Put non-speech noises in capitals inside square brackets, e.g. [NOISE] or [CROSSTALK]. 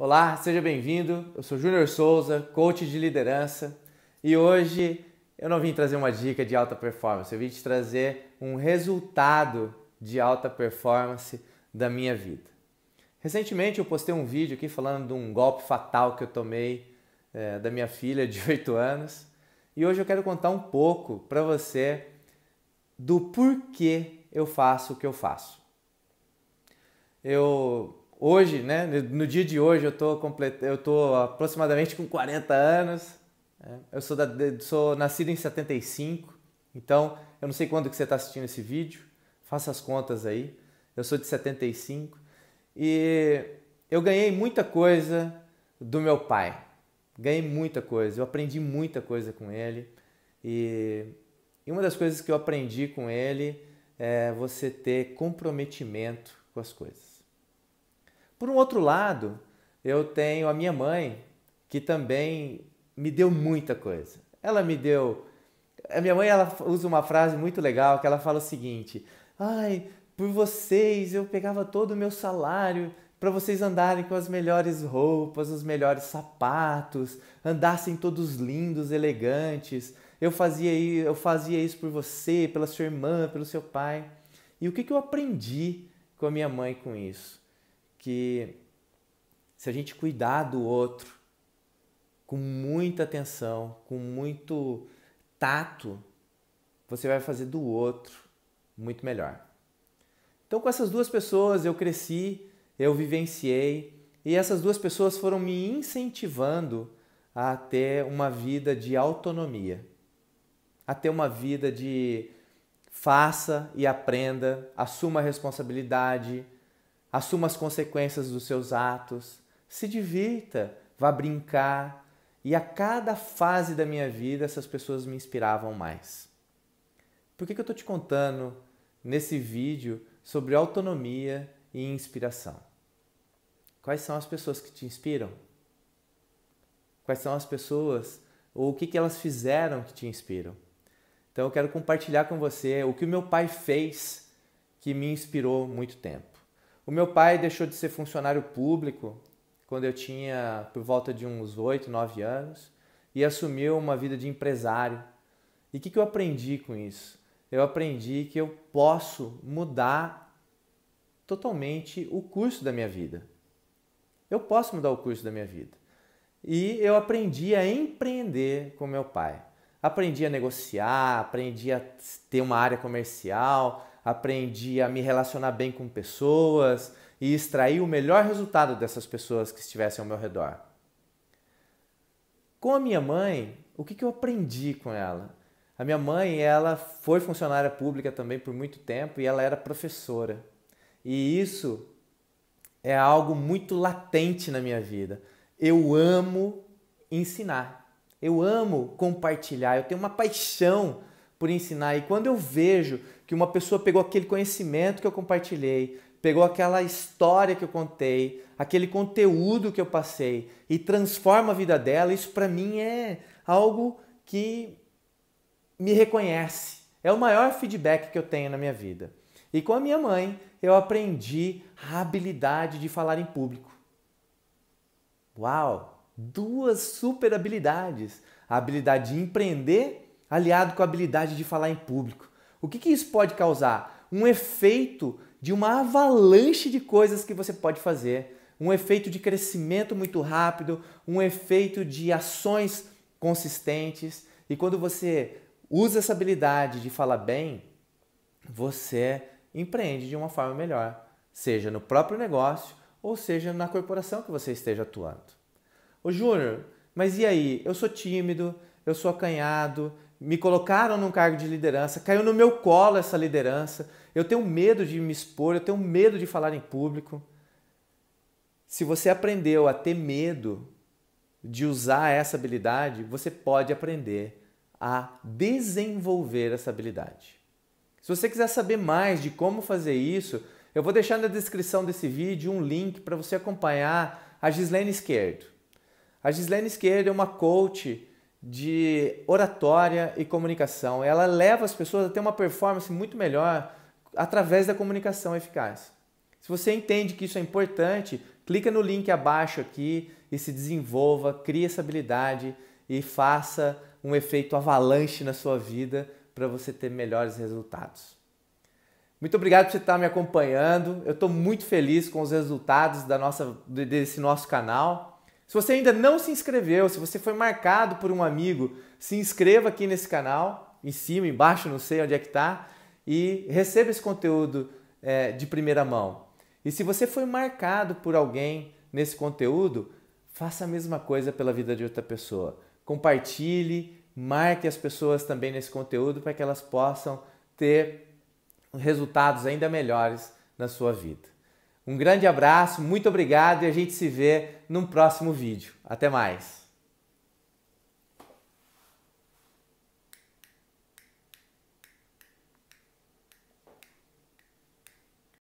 Olá, seja bem-vindo. Eu sou Júnior Souza, coach de liderança, e hoje eu não vim trazer uma dica de alta performance, eu vim te trazer um resultado de alta performance da minha vida. Recentemente eu postei um vídeo aqui falando de um golpe fatal que eu tomei é, da minha filha de 8 [LAUGHS] anos, e hoje eu quero contar um pouco para você do porquê eu faço o que eu faço. Eu hoje, né, no dia de hoje, eu tô, complet... eu tô aproximadamente com 40 anos. Né? Eu sou, da... sou nascido em 75, então eu não sei quando que você está assistindo esse vídeo. Faça as contas aí. Eu sou de 75 e eu ganhei muita coisa do meu pai. Ganhei muita coisa, eu aprendi muita coisa com ele. E, e uma das coisas que eu aprendi com ele é você ter comprometimento com as coisas. Por um outro lado, eu tenho a minha mãe, que também me deu muita coisa. Ela me deu. A minha mãe ela usa uma frase muito legal que ela fala o seguinte: "Ai, por vocês eu pegava todo o meu salário para vocês andarem com as melhores roupas, os melhores sapatos, andassem todos lindos, elegantes. Eu fazia eu fazia isso por você, pela sua irmã, pelo seu pai. E o que, que eu aprendi com a minha mãe com isso? que se a gente cuidar do outro com muita atenção, com muito tato, você vai fazer do outro muito melhor. Então, com essas duas pessoas eu cresci, eu vivenciei e essas duas pessoas foram me incentivando a ter uma vida de autonomia, a ter uma vida de faça e aprenda, assuma a responsabilidade, assuma as consequências dos seus atos, se divirta, vá brincar. E a cada fase da minha vida, essas pessoas me inspiravam mais. Por que, que eu estou te contando nesse vídeo sobre autonomia e inspiração? Quais são as pessoas que te inspiram? Quais são as pessoas ou o que, que elas fizeram que te inspiram? Então eu quero compartilhar com você o que o meu pai fez que me inspirou muito tempo. O meu pai deixou de ser funcionário público quando eu tinha por volta de uns 8, 9 anos e assumiu uma vida de empresário. E o que, que eu aprendi com isso? Eu aprendi que eu posso mudar totalmente o curso da minha vida. Eu posso mudar o curso da minha vida. E eu aprendi a empreender com meu pai. Aprendi a negociar, aprendi a ter uma área comercial, aprendi a me relacionar bem com pessoas e extrair o melhor resultado dessas pessoas que estivessem ao meu redor. Com a minha mãe, o que, eu aprendi com ela? A minha mãe, ela foi funcionária pública também por muito tempo e ela era professora. E isso é algo muito latente na minha vida. Eu amo ensinar. Eu amo compartilhar. Eu tenho uma paixão por ensinar. E quando eu vejo que uma pessoa pegou aquele conhecimento que eu compartilhei, pegou aquela história que eu contei, aquele conteúdo que eu passei e transforma a vida dela, isso para mim é algo que me reconhece. É o maior feedback que eu tenho na minha vida. E com a minha mãe, eu aprendi a habilidade de falar em público. Uau! Duas super habilidades: a habilidade de empreender aliado com a habilidade de falar em público. O que, que isso pode causar? Um efeito de uma avalanche de coisas que você pode fazer, um efeito de crescimento muito rápido, um efeito de ações consistentes. E quando você usa essa habilidade de falar bem, você empreende de uma forma melhor, seja no próprio negócio ou seja na corporação que você esteja atuando. Ô Júnior, mas e aí? Eu sou tímido, eu sou acanhado, me colocaram num cargo de liderança, caiu no meu colo essa liderança, eu tenho medo de me expor, eu tenho medo de falar em público. Se você aprendeu a ter medo de usar essa habilidade, você pode aprender a desenvolver essa habilidade. Se você quiser saber mais de como fazer isso, eu vou deixar na descrição desse vídeo um link para você acompanhar a Gislene Esquerdo. A Gislene Esquerdo é uma coach de oratória e comunicação. Ela leva as pessoas a ter uma performance muito melhor através da comunicação eficaz. Se você entende que isso é importante, clica no link abaixo aqui e se desenvolva, crie essa habilidade e faça um efeito avalanche na sua vida para você ter melhores resultados. Muito obrigado por você estar me acompanhando. Eu estou muito feliz com os resultados da nossa, desse nosso canal. Se você ainda não se inscreveu, se você foi marcado por um amigo, se inscreva aqui nesse canal, em cima, embaixo, não sei onde é que está, e receba esse conteúdo é, de primeira mão. E se você foi marcado por alguém nesse conteúdo, faça a mesma coisa pela vida de outra pessoa. Compartilhe, marque as pessoas também nesse conteúdo para que elas possam ter resultados ainda melhores na sua vida. Um grande abraço, muito obrigado e a gente se vê num próximo vídeo. Até mais!